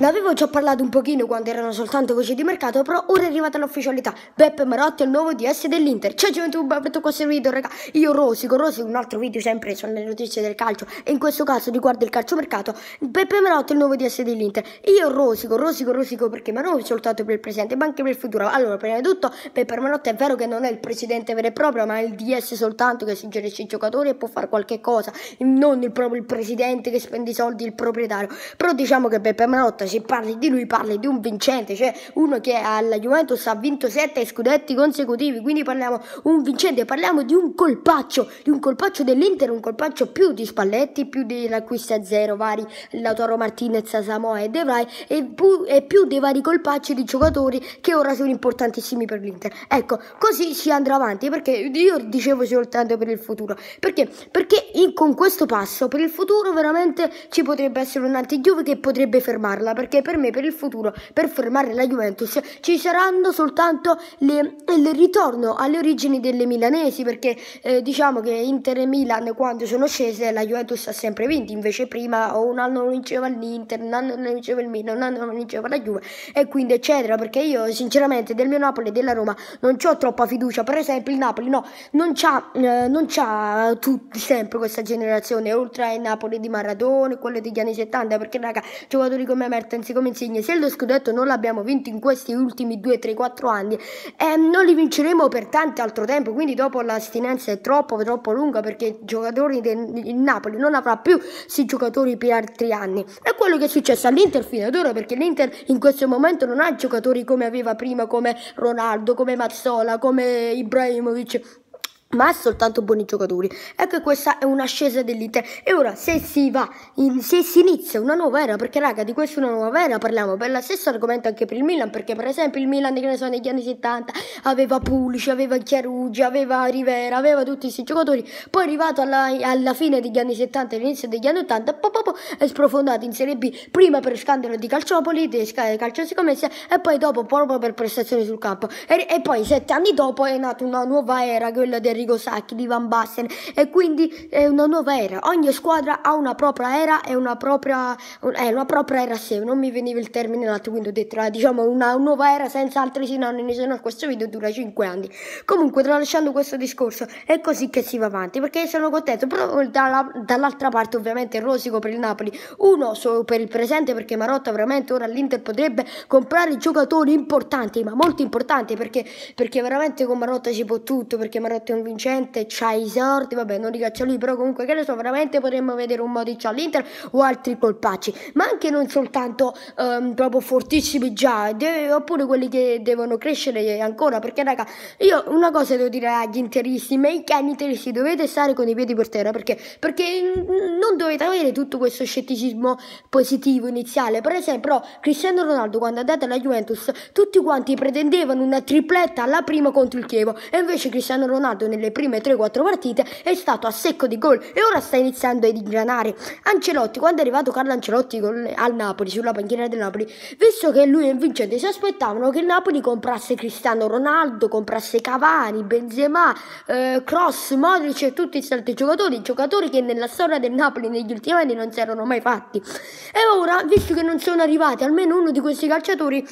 Ne avevo già parlato un pochino quando erano soltanto voci di mercato, però ora è arrivata l'ufficialità. Beppe Marotti è il nuovo DS dell'Inter. Ciao Gioventù, ben a questo video, raga. Io rosico, rosico un altro video sempre sulle notizie del calcio e in questo caso riguardo il calciomercato. Beppe Marotti è il nuovo DS dell'Inter. Io rosico, rosico, rosico perché ma non soltanto per il presente, ma anche per il futuro. Allora, prima di tutto, Beppe Marotti è vero che non è il presidente vero e proprio, ma è il DS soltanto che suggerisce gerisce i giocatori e può fare qualche cosa, non il proprio il presidente che spende i soldi, il proprietario. Però diciamo che Beppe Marotti se parli di lui parli di un vincente, cioè uno che alla Juventus ha vinto 7 scudetti consecutivi, quindi parliamo di un vincente, parliamo di un colpaccio, di un colpaccio dell'Inter, un colpaccio più di Spalletti, più dell'acquisto a zero, vari Lautaro Martinez, Samoa e De Vrij e, pu- e più dei vari colpacci di giocatori che ora sono importantissimi per l'Inter. Ecco, così si andrà avanti perché io dicevo soltanto per il futuro, perché? Perché in, con questo passo per il futuro veramente ci potrebbe essere un anti-Juve che potrebbe fermarla perché per me per il futuro per fermare la Juventus ci saranno soltanto le, il ritorno alle origini delle milanesi perché eh, diciamo che Inter e Milan quando sono scese la Juventus ha sempre vinto invece prima o un anno non vinceva l'Inter un anno non vinceva il Milan un anno non vinceva la Juve e quindi eccetera perché io sinceramente del mio Napoli e della Roma non ho troppa fiducia per esempio il Napoli no non c'ha, eh, non c'ha tutti sempre questa generazione oltre ai Napoli di Maradona quello degli anni 70 perché raga giocatori come Mertens partenze come insegna se lo scudetto non l'abbiamo vinto in questi ultimi 2, 3, 4 anni, eh, non li vinceremo per tanto altro tempo, quindi dopo l'astinenza è troppo, troppo lunga perché i giocatori del Napoli non avrà più questi giocatori per altri anni. È quello che è successo all'Inter fino ad ora, perché l'Inter in questo momento non ha giocatori come aveva prima, come Ronaldo, come Mazzola, come Ibrahimovic ma soltanto buoni giocatori. Ecco questa è un'ascesa dell'Inter e ora se si va, in, se si inizia una nuova era, perché raga di questa una nuova era parliamo per lo stesso argomento anche per il Milan, perché per esempio il Milan che ne so negli anni 70 aveva Pulici, aveva Chiarugi, aveva Rivera, aveva tutti questi giocatori, poi arrivato alla, alla fine degli anni 70 all'inizio degli anni 80 po, po, po, è sprofondato in Serie B, prima per scandalo di calciopoli, di calcio di commessa e poi dopo proprio per prestazioni sul campo e, e poi sette anni dopo è nata una nuova era, quella del Arrigo Sacchi, di Van Basten e quindi è una nuova era. Ogni squadra ha una propria era e una propria, eh, una propria era a sé. Non mi veniva il termine l'altro, quindi ho detto eh, diciamo una nuova era senza altri sinonimi, se no questo video dura 5 anni. Comunque, tralasciando questo discorso, è così che si va avanti perché sono contento. Però dalla, dall'altra parte, ovviamente, rosico per il Napoli, uno solo per il presente perché Marotta veramente ora all'Inter potrebbe comprare giocatori importanti, ma molto importanti perché, perché veramente con Marotta si può tutto. Perché Marotta è un vincente, c'ha i sorti, vabbè non ricaccia lui, però comunque che ne so, veramente potremmo vedere un Modic all'Inter o altri colpacci, ma anche non soltanto um, proprio fortissimi già, de- oppure quelli che devono crescere ancora, perché raga, io una cosa devo dire agli interisti, ma i cani interisti dovete stare con i piedi per terra, perché? Perché mm, non dovete avere tutto questo scetticismo positivo iniziale, per esempio oh, Cristiano Ronaldo quando è andato alla Juventus, tutti quanti pretendevano una tripletta alla prima contro il Chievo, e invece Cristiano Ronaldo nel nelle prime 3-4 partite è stato a secco di gol e ora sta iniziando ad ingranare. Ancelotti, quando è arrivato Carlo Ancelotti al Napoli, sulla panchina del Napoli, visto che lui e Vincente si aspettavano che il Napoli comprasse Cristiano Ronaldo, comprasse Cavani, Benzema, eh, Cross, Modric e tutti gli altri giocatori, giocatori che nella storia del Napoli negli ultimi anni non si erano mai fatti. E ora, visto che non sono arrivati almeno uno di questi calciatori,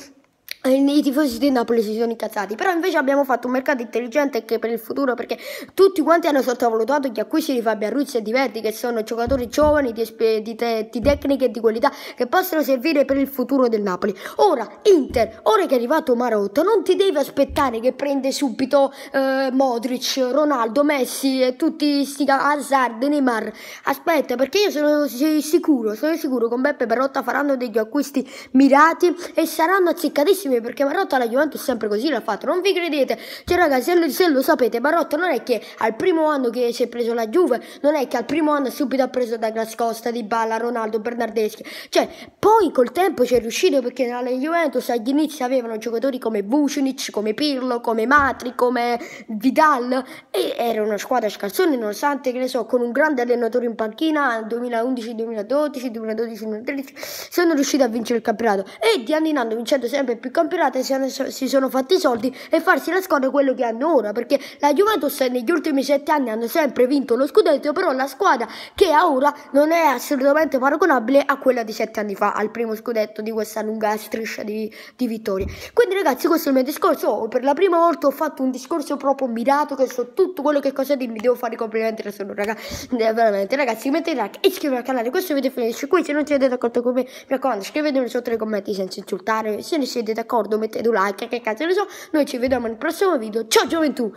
eh, i tifosi di Napoli si sono incazzati però invece abbiamo fatto un mercato intelligente anche per il futuro perché tutti quanti hanno sottovalutato gli acquisti di Fabian Ruiz e di Verdi che sono giocatori giovani di, di, te di tecniche e di qualità che possono servire per il futuro del Napoli ora Inter ora che è arrivato Marotta non ti devi aspettare che prende subito eh, Modric Ronaldo Messi e tutti sti Hazard Neymar aspetta perché io sono sicuro sono sicuro che con Beppe Perotta faranno degli acquisti mirati e saranno azzeccatissimi possibile perché Marotta la Juventus sempre così l'ha fatto. Non vi credete? Cioè, ragazzi, se lo, se lo sapete, Marotta non è che al primo anno che si è preso la Juve, non è che al primo anno subito ha preso da Costa, Di Balla, Ronaldo, Bernardeschi. Cioè, poi col tempo ci è riuscito perché la Juventus agli inizi avevano giocatori come Vucinic, come Pirlo, come Matri, come Vidal e era una squadra scalzone, nonostante che ne so, con un grande allenatore in panchina 2011, 2012, 2012, 2013 sono riusciti a vincere il campionato e di anno in anno vincendo sempre più campionato si sono fatti i soldi e farsi la squadra quello che hanno ora, perché la Juventus negli ultimi sette anni hanno sempre vinto lo scudetto, però la squadra che ha ora non è assolutamente paragonabile a quella di sette anni fa, al primo scudetto di questa lunga striscia di, di vittorie. Quindi ragazzi questo è il mio discorso, oh, per la prima volta ho fatto un discorso proprio mirato che so tutto quello che cosa dirmi, devo fare i complimenti da solo ragazzi, eh, veramente ragazzi mettete like e iscrivetevi al canale, questo video finisce qui, se non siete d'accordo con me mi raccomando scrivetemi sotto nei commenti senza insultare, se ne siete d'accordo d'accordo mettete un like, che cazzo ne so, noi ci vediamo nel prossimo video, ciao gioventù!